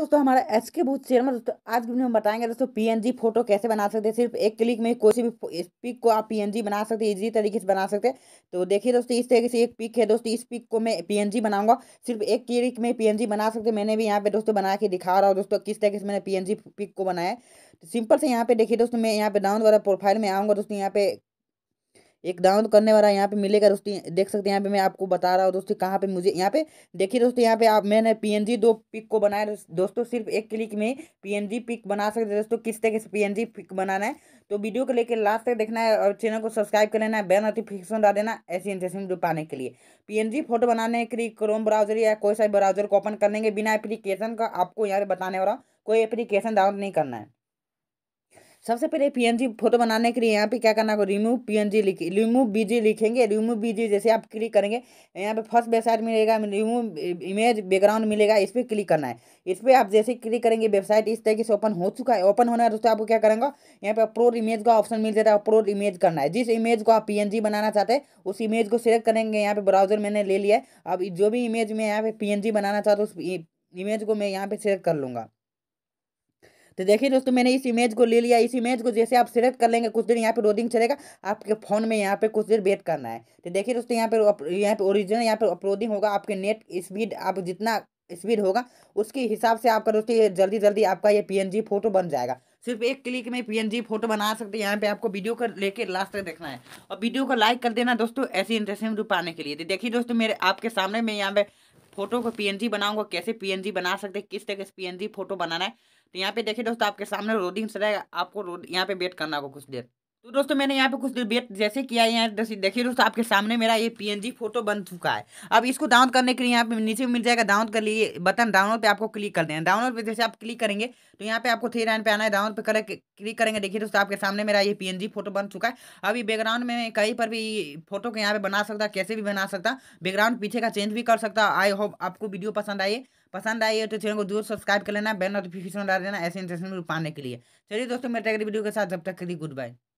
दोस्तों हमारा एच के बूथ शेयर में दोस्तों आज वीडियो में बताएंगे दोस्तों पीएनजी फोटो कैसे बना सकते हैं सिर्फ एक क्लिक में कोई भी पिक को आप पीएनजी बना सकते हैं इजी तरीके से बना सकते हैं तो देखिए दोस्तों इस तरीके से एक पिक है दोस्तों इस पिक को मैं पीएनजी बनाऊंगा सिर्फ एक क्लिक में पीएनजी बना सकते मैंने भी यहाँ पे दोस्तों बना के दिखा रहा हूँ दोस्तों किस तरीके से मैंने पीएनजी पिक को बनाया तो सिंपल से यहाँ पे देखिए दोस्तों मैं यहाँ पे डाउन वाला प्रोफाइल में आऊँगा दोस्तों यहाँ पे एक डाउन करने वाला यहाँ पे मिलेगा दोस्ती देख सकते हैं यहाँ पे मैं आपको बता रहा हूँ दोस्तों कहाँ पे मुझे यहाँ पे देखिए दोस्तों यहाँ पे आप मैंने पीएनजी दो पिक को बनाया दोस्तों सिर्फ एक क्लिक में पीएनजी पिक बना सकते हैं दोस्तों किस तरीके से पीएनजी पिक बनाना है तो वीडियो को लेकर लास्ट तक देखना है और चैनल को सब्सक्राइब कर लेना है बेल नोटिफिकेशन डाल देना ऐसी इंटरेस्टिंग वीडियो पाने के लिए पीएनजी फोटो बनाने के लिए क्रोम ब्राउजर या कोई सा ब्राउजर को ओपन कर लेंगे बिना एप्लीकेशन का आपको यहाँ पे बताने वाला कोई एप्लीकेशन डाउनलोड नहीं करना है सबसे पहले पीएनजी फोटो बनाने के लिए यहाँ पे क्या करना होगा रिमूव पीएनजी लिख रिमूव बीजी लिखेंगे रिमूव बीजी जैसे आप क्लिक करेंगे यहाँ पे फर्स्ट वेबसाइट मिलेगा रिमूव इमेज बैकग्राउंड मिलेगा इस पर क्लिक करना है इस पर आप जैसे क्लिक करेंगे वेबसाइट इस तरीके से ओपन हो चुका है ओपन होना है दोस्तों आपको क्या करेंगे यहाँ पे अपलोड इमेज का ऑप्शन मिल जाता है अपलोड इमेज करना है जिस इमेज को आप पी बनाना चाहते हैं उस इमेज को सिलेक्ट करेंगे यहाँ पे ब्राउजर मैंने ले लिया है अब जो भी इमेज में यहाँ पे पी बनाना चाहता हूँ उस इमेज को मैं यहाँ पे सिलेक्ट कर लूँगा तो देखिए दोस्तों मैंने इस इमेज को ले लिया इस इमेज को जैसे आप सिलेक्ट कर लेंगे कुछ देर यहाँ पे लोडिंग चलेगा आपके फोन में यहाँ पे कुछ देर वेट करना है तो देखिए दोस्तों यहाँ पे यहाँ पे ओरिजिनल यहाँ पे अपलोडिंग होगा आपके नेट स्पीड आप जितना स्पीड होगा उसके हिसाब से आपका दोस्तों ये जल्दी जल्दी आपका ये पी फोटो बन जाएगा सिर्फ एक क्लिक में पीएनजी फोटो बना सकते हैं यहाँ पे आपको वीडियो को लेके लास्ट तक देखना है और वीडियो को लाइक कर देना दोस्तों ऐसी इंटरेस्टिंग रूप पाने के लिए तो देखिए दोस्तों मेरे आपके सामने में यहाँ पे फोटो को पीएनजी बनाऊंगा कैसे पीएनजी बना सकते हैं किस तरह से पीएनजी फोटो बनाना है तो यहाँ पे देखिए दोस्तों आपके सामने रोडिंग रहेगा आपको रोड यहाँ पे वेट करना होगा कुछ देर तो दोस्तों मैंने यहाँ पे कुछ देर वेट जैसे किया है यहाँ देखिए दोस्तों आपके सामने मेरा ये पीएनजी फोटो बन चुका है अब इसको डाउनलोड करने के लिए यहाँ पे नीचे मिल जाएगा डाउनलोड कर लिए बटन डाउनलोड पे आपको क्लिक कर देना डाउनलोड पे जैसे आप क्लिक करेंगे तो यहाँ पे आपको थ्री लाइन पे आना है डाउनलोड पे कर क्लिक करेंगे देखिए दोस्तों आपके सामने मेरा ये पी फोटो बन चुका है अभी बैकग्राउंड में कहीं पर भी फोटो को यहाँ पे बना सकता कैसे भी बना सकता बैकग्राउंड पीछे का चेंज भी कर सकता आई होप आपको वीडियो पसंद आई पसंद आई है तो चैनल को जरूर सब्सक्राइब कर लेना बेल नोटिफिकेशन डाल देना ऐसे इंटरेस्ट पाने के लिए चलिए दोस्तों मेरे वीडियो के साथ जब तक के लिए गुड बाय